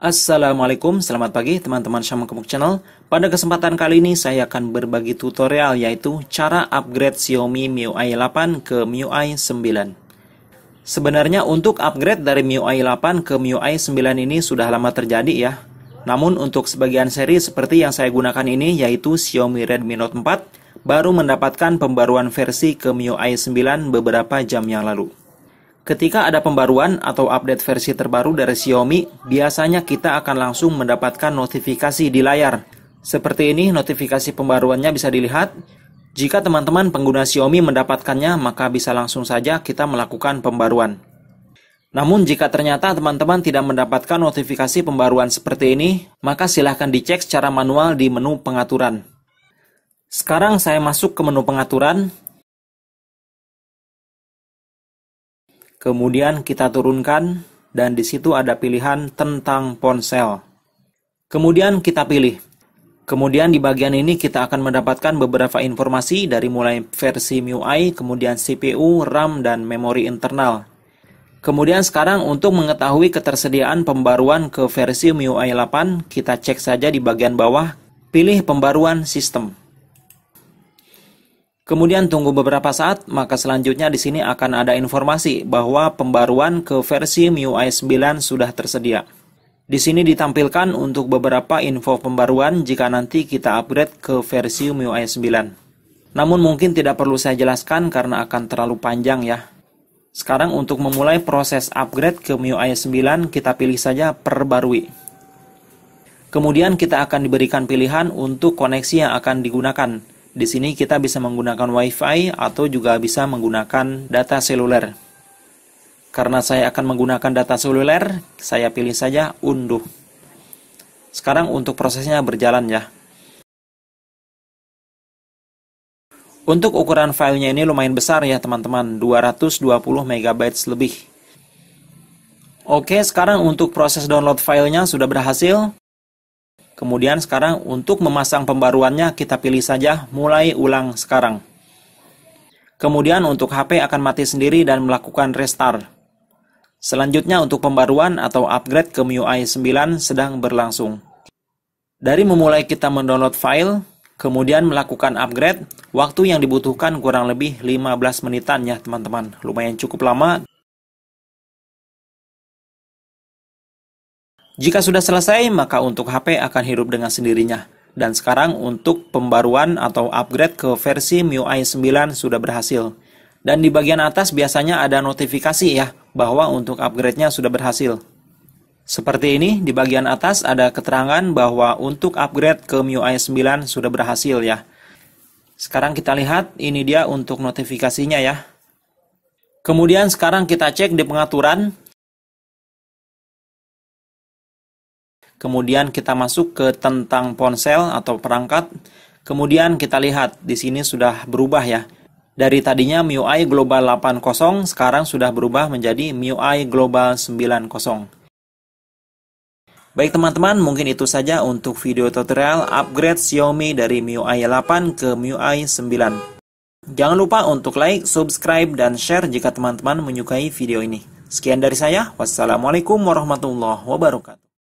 Assalamualaikum, selamat pagi teman-teman Syamang Kemuk Channel. Pada kesempatan kali ini saya akan berbagi tutorial yaitu cara upgrade Xiaomi MIUI 8 ke MIUI 9. Sebenarnya untuk upgrade dari MIUI 8 ke MIUI 9 ini sudah lama terjadi ya. Namun untuk sebagian seri seperti yang saya gunakan ini yaitu Xiaomi Redmi Note 4 baru mendapatkan pembaruan versi ke MIUI 9 beberapa jam yang lalu. Ketika ada pembaruan atau update versi terbaru dari Xiaomi, biasanya kita akan langsung mendapatkan notifikasi di layar. Seperti ini, notifikasi pembaruannya bisa dilihat. Jika teman-teman pengguna Xiaomi mendapatkannya, maka bisa langsung saja kita melakukan pembaruan. Namun jika ternyata teman-teman tidak mendapatkan notifikasi pembaruan seperti ini, maka silahkan dicek secara manual di menu pengaturan. Sekarang saya masuk ke menu pengaturan, Kemudian kita turunkan dan di situ ada pilihan tentang ponsel. Kemudian kita pilih. Kemudian di bagian ini kita akan mendapatkan beberapa informasi dari mulai versi MIUI, kemudian CPU, RAM, dan memori internal. Kemudian sekarang untuk mengetahui ketersediaan pembaruan ke versi MIUI 8, kita cek saja di bagian bawah, pilih pembaruan sistem. Kemudian tunggu beberapa saat, maka selanjutnya di sini akan ada informasi bahwa pembaruan ke versi MIUI 9 sudah tersedia. Di sini ditampilkan untuk beberapa info pembaruan jika nanti kita upgrade ke versi MIUI 9. Namun mungkin tidak perlu saya jelaskan karena akan terlalu panjang ya. Sekarang untuk memulai proses upgrade ke MIUI 9, kita pilih saja perbarui. Kemudian kita akan diberikan pilihan untuk koneksi yang akan digunakan. Di sini kita bisa menggunakan WiFi atau juga bisa menggunakan data seluler. Karena saya akan menggunakan data seluler, saya pilih saja unduh. Sekarang untuk prosesnya berjalan ya. Untuk ukuran filenya ini lumayan besar ya teman-teman, 220 MB lebih. Oke, sekarang untuk proses download filenya sudah berhasil. Kemudian sekarang untuk memasang pembaruannya kita pilih saja mulai ulang sekarang. Kemudian untuk HP akan mati sendiri dan melakukan restart. Selanjutnya untuk pembaruan atau upgrade ke MIUI 9 sedang berlangsung. Dari memulai kita mendownload file, kemudian melakukan upgrade, waktu yang dibutuhkan kurang lebih 15 menitan ya teman-teman. Lumayan cukup lama Jika sudah selesai, maka untuk HP akan hidup dengan sendirinya. Dan sekarang untuk pembaruan atau upgrade ke versi MIUI 9 sudah berhasil. Dan di bagian atas biasanya ada notifikasi ya, bahwa untuk upgrade-nya sudah berhasil. Seperti ini, di bagian atas ada keterangan bahwa untuk upgrade ke MIUI 9 sudah berhasil ya. Sekarang kita lihat, ini dia untuk notifikasinya ya. Kemudian sekarang kita cek di pengaturan, Kemudian kita masuk ke tentang ponsel atau perangkat. Kemudian kita lihat di sini sudah berubah ya. Dari tadinya MIUI Global 80 sekarang sudah berubah menjadi MIUI Global 90. Baik teman-teman, mungkin itu saja untuk video tutorial upgrade Xiaomi dari MIUI 8 ke MIUI 9. Jangan lupa untuk like, subscribe, dan share jika teman-teman menyukai video ini. Sekian dari saya, wassalamualaikum warahmatullahi wabarakatuh.